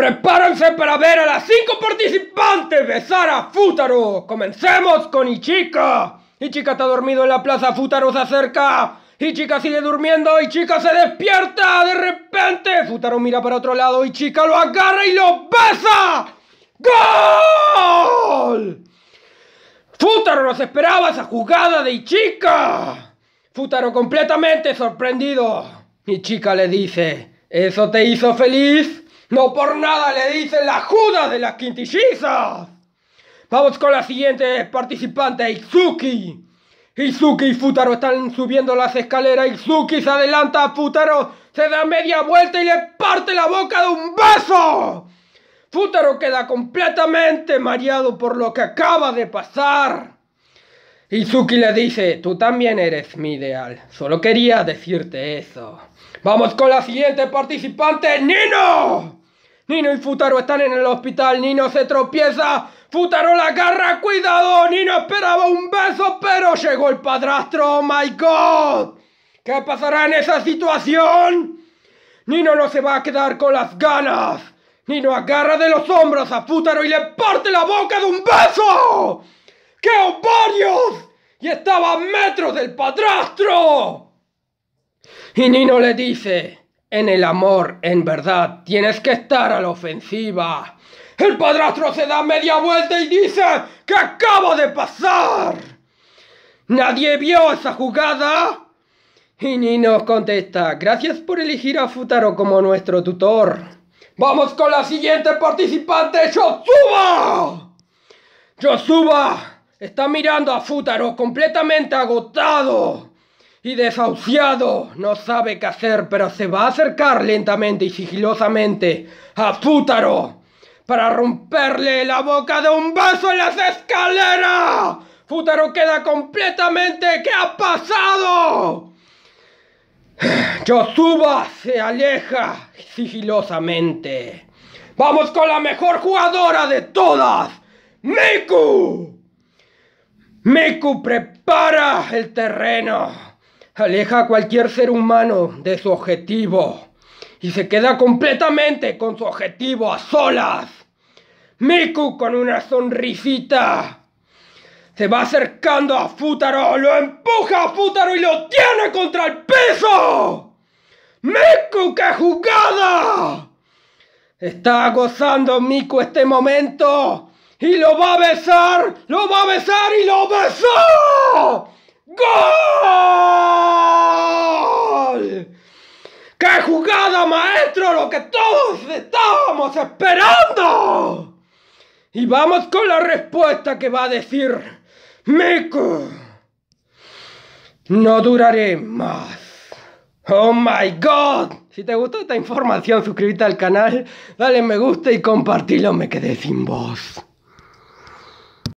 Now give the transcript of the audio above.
Prepárense para ver a las cinco participantes besar a Fútaro. Comencemos con Ichika. Ichika está dormido en la plaza, Fútaro se acerca. Ichika sigue durmiendo, Ichika se despierta. De repente, Fútaro mira para otro lado, Ichika lo agarra y lo besa. ¡Gol! Fútaro nos esperaba esa jugada de Ichika. Fútaro completamente sorprendido. Ichika le dice, ¿eso te hizo feliz? No por nada le dicen las judas de las quintillizas. Vamos con la siguiente participante, Izuki. Izuki y Futaro están subiendo las escaleras. Izuki se adelanta a Futaro, se da media vuelta y le parte la boca de un vaso. Futaro queda completamente mareado por lo que acaba de pasar. Izuki le dice, tú también eres mi ideal. Solo quería decirte eso. Vamos con la siguiente participante, Nino. Nino y Futaro están en el hospital. Nino se tropieza. Futaro la agarra. Cuidado. Nino esperaba un beso, pero llegó el padrastro. ¡Oh, my God! ¿Qué pasará en esa situación? Nino no se va a quedar con las ganas. Nino agarra de los hombros a Futaro y le parte la boca de un beso. ¡Qué ovarios! Y estaba a metros del padrastro. Y Nino le dice... En el amor, en verdad, tienes que estar a la ofensiva. El padrastro se da media vuelta y dice que acabo de pasar. ¿Nadie vio esa jugada? Y ni nos contesta, gracias por elegir a Futaro como nuestro tutor. Vamos con la siguiente participante, Yosuba. Yosuba está mirando a Futaro completamente agotado y desahuciado. No sabe qué hacer, pero se va a acercar lentamente y sigilosamente a Fútaro para romperle la boca de un vaso en las escaleras. Fútaro queda completamente... ¿Qué ha pasado? Yosuba se aleja sigilosamente. Vamos con la mejor jugadora de todas, Miku. Miku prepara el terreno aleja a cualquier ser humano de su objetivo y se queda completamente con su objetivo a solas. Miku con una sonrisita se va acercando a Futaro, lo empuja a Futaro y lo tiene contra el peso ¡Miku, qué jugada! Está gozando Miku este momento y lo va a besar, lo va a besar y lo besó. ¡Gol! ¡Qué jugada, maestro! Lo que todos estábamos esperando. Y vamos con la respuesta que va a decir Miku. No duraré más. Oh my god. Si te gustó esta información, suscríbete al canal, dale me gusta y compartilo. Me quedé sin voz.